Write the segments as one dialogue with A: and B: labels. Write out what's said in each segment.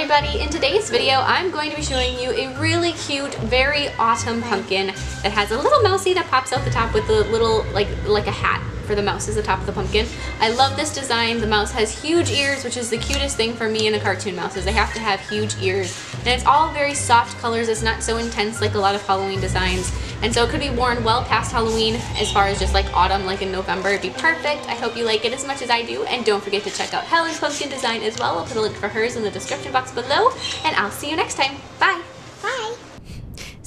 A: everybody! In today's video, I'm going to be showing you a really cute, very autumn pumpkin that has a little mousey that pops out the top with a little, like, like a hat for the mouse is the top of the pumpkin. I love this design. The mouse has huge ears, which is the cutest thing for me in a cartoon mouse is they have to have huge ears. And it's all very soft colors. It's not so intense like a lot of Halloween designs. And so it could be worn well past Halloween as far as just like autumn, like in November. It'd be perfect. I hope you like it as much as I do. And don't forget to check out Helen's pumpkin design as well. I'll put a link for hers in the description box below. And I'll see you next time. Bye!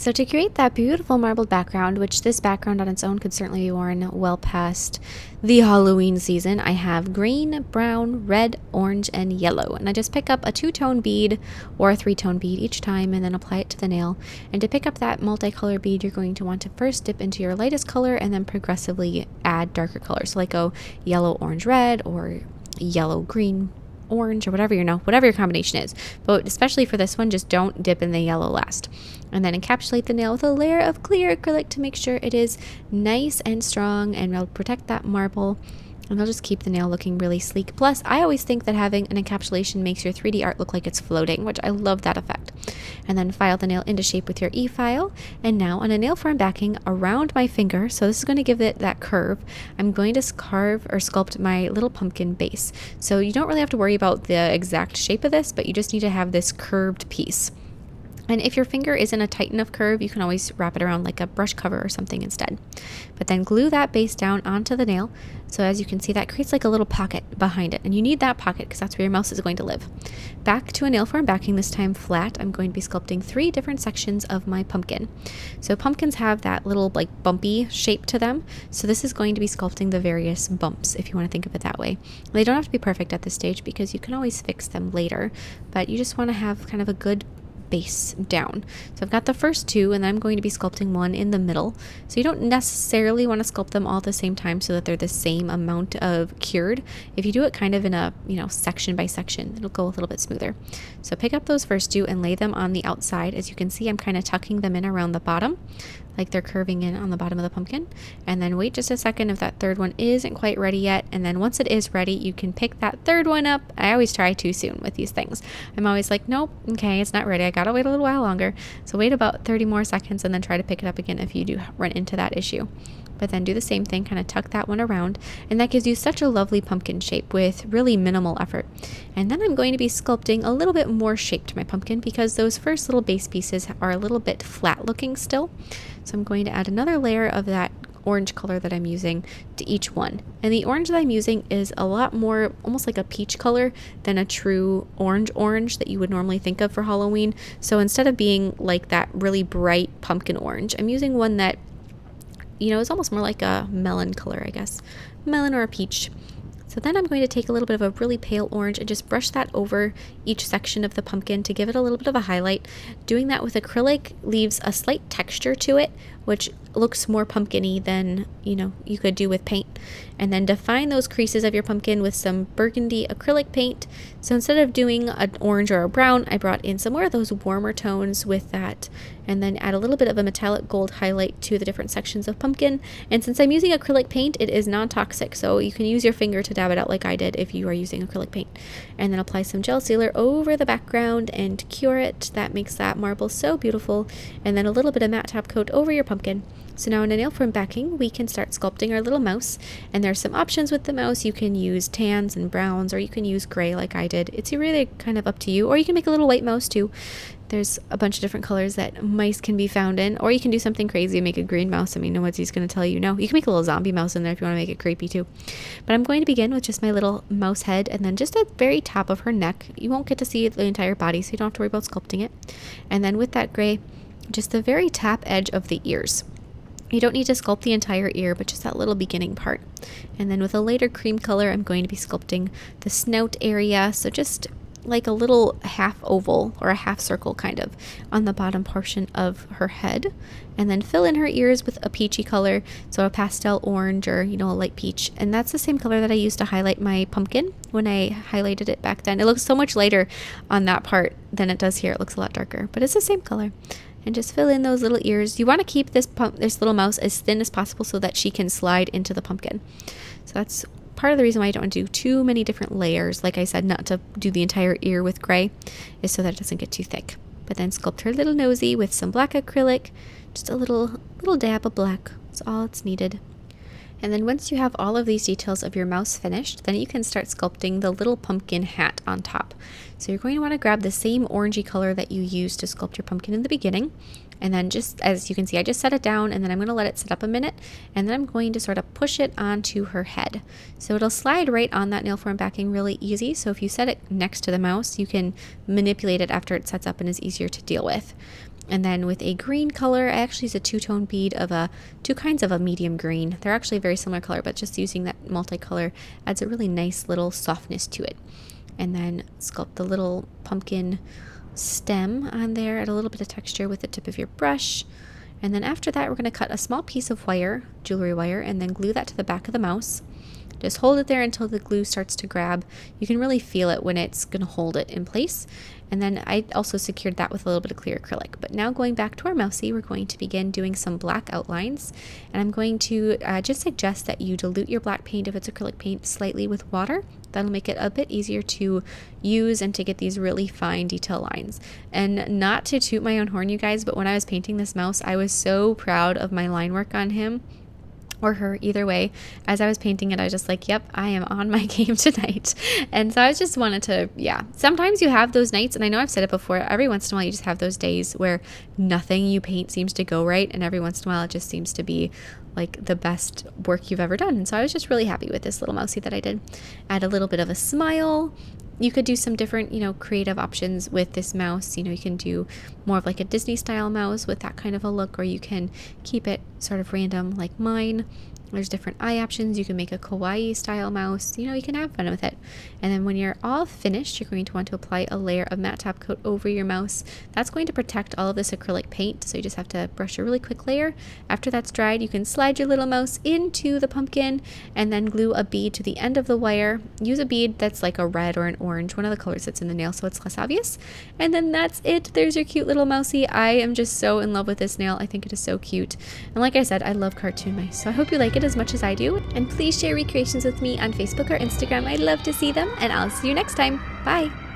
A: So to create that beautiful marbled background, which this background on its own could certainly be worn well past the Halloween season, I have green, brown, red, orange, and yellow. And I just pick up a two-tone bead or a three-tone bead each time and then apply it to the nail. And to pick up that multicolor bead, you're going to want to first dip into your lightest color and then progressively add darker colors. So like go yellow, orange, red, or yellow, green, orange or whatever you know, whatever your combination is. But especially for this one, just don't dip in the yellow last. And then encapsulate the nail with a layer of clear acrylic to make sure it is nice and strong and will protect that marble and they'll just keep the nail looking really sleek. Plus, I always think that having an encapsulation makes your 3D art look like it's floating, which I love that effect. And then file the nail into shape with your e-file. And now on a nail form backing around my finger, so this is going to give it that curve, I'm going to carve or sculpt my little pumpkin base. So you don't really have to worry about the exact shape of this, but you just need to have this curved piece. And if your finger isn't a tight enough curve, you can always wrap it around like a brush cover or something instead. But then glue that base down onto the nail. So as you can see, that creates like a little pocket behind it. And you need that pocket because that's where your mouse is going to live. Back to a nail form backing, this time flat. I'm going to be sculpting three different sections of my pumpkin. So pumpkins have that little like bumpy shape to them. So this is going to be sculpting the various bumps, if you want to think of it that way. They don't have to be perfect at this stage because you can always fix them later. But you just want to have kind of a good Base down. So I've got the first two and I'm going to be sculpting one in the middle. So you don't necessarily want to sculpt them all at the same time so that they're the same amount of cured. If you do it kind of in a, you know, section by section, it'll go a little bit smoother. So pick up those first two and lay them on the outside. As you can see, I'm kind of tucking them in around the bottom like they're curving in on the bottom of the pumpkin and then wait just a second if that third one isn't quite ready yet and then once it is ready you can pick that third one up i always try too soon with these things i'm always like nope okay it's not ready i gotta wait a little while longer so wait about 30 more seconds and then try to pick it up again if you do run into that issue but then do the same thing, kind of tuck that one around, and that gives you such a lovely pumpkin shape with really minimal effort. And then I'm going to be sculpting a little bit more shape to my pumpkin because those first little base pieces are a little bit flat looking still. So I'm going to add another layer of that orange color that I'm using to each one. And the orange that I'm using is a lot more almost like a peach color than a true orange orange that you would normally think of for Halloween. So instead of being like that really bright pumpkin orange, I'm using one that you know, it's almost more like a melon color, I guess. Melon or a peach. So then I'm going to take a little bit of a really pale orange and just brush that over each section of the pumpkin to give it a little bit of a highlight. Doing that with acrylic leaves a slight texture to it, which looks more pumpkiny than, you know, you could do with paint. And then define those creases of your pumpkin with some burgundy acrylic paint. So instead of doing an orange or a brown, I brought in some more of those warmer tones with that and then add a little bit of a metallic gold highlight to the different sections of pumpkin. And since I'm using acrylic paint, it is non-toxic, so you can use your finger to dab it out like I did if you are using acrylic paint. And then apply some gel sealer over the background and cure it. That makes that marble so beautiful. And then a little bit of matte top coat over your pumpkin. So now in a nail form backing, we can start sculpting our little mouse. And there's some options with the mouse. You can use tans and browns, or you can use gray like I did. It's really kind of up to you. Or you can make a little white mouse too. There's a bunch of different colors that mice can be found in, or you can do something crazy and make a green mouse. I mean, no one's going to tell you no. You can make a little zombie mouse in there if you want to make it creepy too. But I'm going to begin with just my little mouse head and then just the very top of her neck. You won't get to see the entire body, so you don't have to worry about sculpting it. And then with that gray, just the very top edge of the ears. You don't need to sculpt the entire ear, but just that little beginning part. And then with a lighter cream color, I'm going to be sculpting the snout area. So just like a little half oval or a half circle kind of on the bottom portion of her head and then fill in her ears with a peachy color so a pastel orange or you know a light peach and that's the same color that i used to highlight my pumpkin when i highlighted it back then it looks so much lighter on that part than it does here it looks a lot darker but it's the same color and just fill in those little ears you want to keep this pump this little mouse as thin as possible so that she can slide into the pumpkin so that's part of the reason why I don't want to do too many different layers, like I said, not to do the entire ear with gray, is so that it doesn't get too thick. But then sculpt her little nosy with some black acrylic, just a little little dab of black. That's all it's needed. And then once you have all of these details of your mouse finished, then you can start sculpting the little pumpkin hat on top. So you're going to want to grab the same orangey color that you used to sculpt your pumpkin in the beginning. And then just as you can see, I just set it down and then I'm going to let it sit up a minute and then I'm going to sort of push it onto her head. So it'll slide right on that nail form backing really easy. So if you set it next to the mouse, you can manipulate it after it sets up and is easier to deal with. And then with a green color, I actually use a two-tone bead of a two kinds of a medium green. They're actually a very similar color, but just using that multicolor adds a really nice little softness to it. And then sculpt the little pumpkin stem on there add a little bit of texture with the tip of your brush. And then after that, we're going to cut a small piece of wire, jewelry wire, and then glue that to the back of the mouse. Just hold it there until the glue starts to grab. You can really feel it when it's going to hold it in place. And then I also secured that with a little bit of clear acrylic. But now going back to our mousy, we're going to begin doing some black outlines. And I'm going to uh, just suggest that you dilute your black paint if it's acrylic paint slightly with water. That'll make it a bit easier to use and to get these really fine detail lines. And not to toot my own horn, you guys, but when I was painting this mouse, I was so proud of my line work on him or her either way as i was painting it i was just like yep i am on my game tonight and so i just wanted to yeah sometimes you have those nights and i know i've said it before every once in a while you just have those days where nothing you paint seems to go right and every once in a while it just seems to be like the best work you've ever done and so i was just really happy with this little mousey that i did add a little bit of a smile you could do some different, you know, creative options with this mouse. You know, you can do more of like a Disney style mouse with that kind of a look, or you can keep it sort of random like mine. There's different eye options. You can make a kawaii style mouse. You know, you can have fun with it. And then when you're all finished, you're going to want to apply a layer of matte top coat over your mouse. That's going to protect all of this acrylic paint. So you just have to brush a really quick layer. After that's dried, you can slide your little mouse into the pumpkin and then glue a bead to the end of the wire. Use a bead that's like a red or an orange, one of the colors that's in the nail so it's less obvious. And then that's it. There's your cute little mousey. I am just so in love with this nail. I think it is so cute. And like I said, I love cartoon mice. So I hope you like it it as much as I do. And please share recreations with me on Facebook or Instagram. I'd love to see them, and I'll see you next time. Bye!